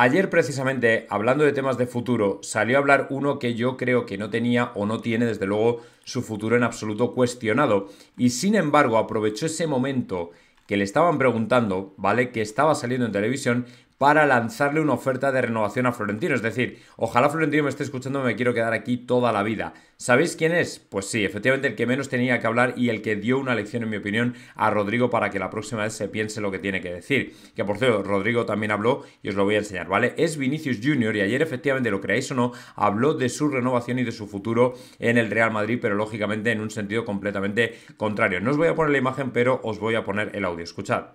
Ayer precisamente, hablando de temas de futuro, salió a hablar uno que yo creo que no tenía o no tiene desde luego su futuro en absoluto cuestionado y sin embargo aprovechó ese momento que le estaban preguntando, ¿vale? Que estaba saliendo en televisión para lanzarle una oferta de renovación a Florentino. Es decir, ojalá Florentino me esté escuchando, me quiero quedar aquí toda la vida. ¿Sabéis quién es? Pues sí, efectivamente el que menos tenía que hablar y el que dio una lección, en mi opinión, a Rodrigo para que la próxima vez se piense lo que tiene que decir. Que por cierto, Rodrigo también habló y os lo voy a enseñar, ¿vale? Es Vinicius Junior y ayer efectivamente, lo creáis o no, habló de su renovación y de su futuro en el Real Madrid, pero lógicamente en un sentido completamente contrario. No os voy a poner la imagen, pero os voy a poner el audio. Escuchad.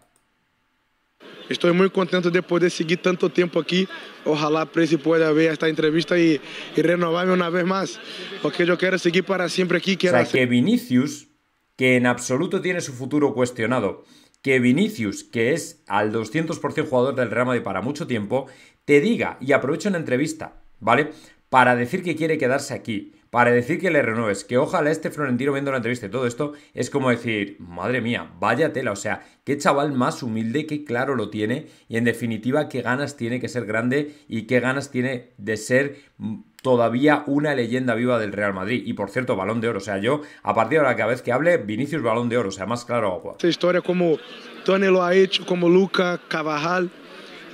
Estoy muy contento de poder seguir tanto tiempo aquí Ojalá Prezi pueda ver esta entrevista y, renovarme una vez más, porque yo quiero seguir para siempre aquí. Quiero o sea, que Vinicius, que en absoluto tiene su futuro cuestionado, que Vinicius, que es al 200% jugador del Real Madrid para mucho tiempo, te diga, y aprovecho una entrevista, ¿vale? Para decir que quiere quedarse aquí, para decir que le renueves, que ojalá este Florentino viendo la entrevista y todo esto, es como decir, madre mía, vaya tela, o sea, qué chaval más humilde, qué claro lo tiene, y en definitiva, qué ganas tiene que ser grande y qué ganas tiene de ser mm, todavía una leyenda viva del Real Madrid. Y por cierto, balón de oro. O sea, yo, a partir de ahora cada vez que hable, Vinicius balón de oro. O sea, más claro agua. Esta historia como Tony lo ha hecho, como Luca, Cavajal,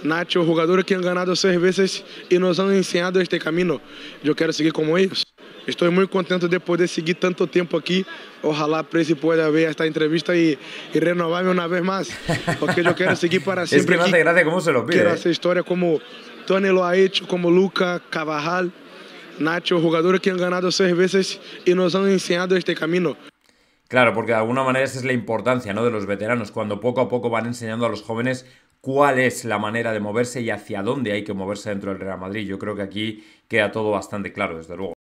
Nacho, jugadores que han ganado seis veces y nos han enseñado este camino. Yo quiero seguir como ellos. Estoy muy contento de poder seguir tanto tiempo aquí. Ojalá Prezi pueda ver esta entrevista y, renovarme una vez más, porque yo quiero seguir para siempre. es que cómo se lo pide. Quiero ¿eh? hacer historia como Tony lo ha hecho, como Luca Cavajal, Nacho, jugadores que han ganado seis veces y nos han enseñado este camino. Claro, porque de alguna manera esa es la importancia ¿no? de los veteranos, cuando poco a poco van enseñando a los jóvenes cuál es la manera de moverse y hacia dónde hay que moverse dentro del Real Madrid. Yo creo que aquí queda todo bastante claro, desde luego.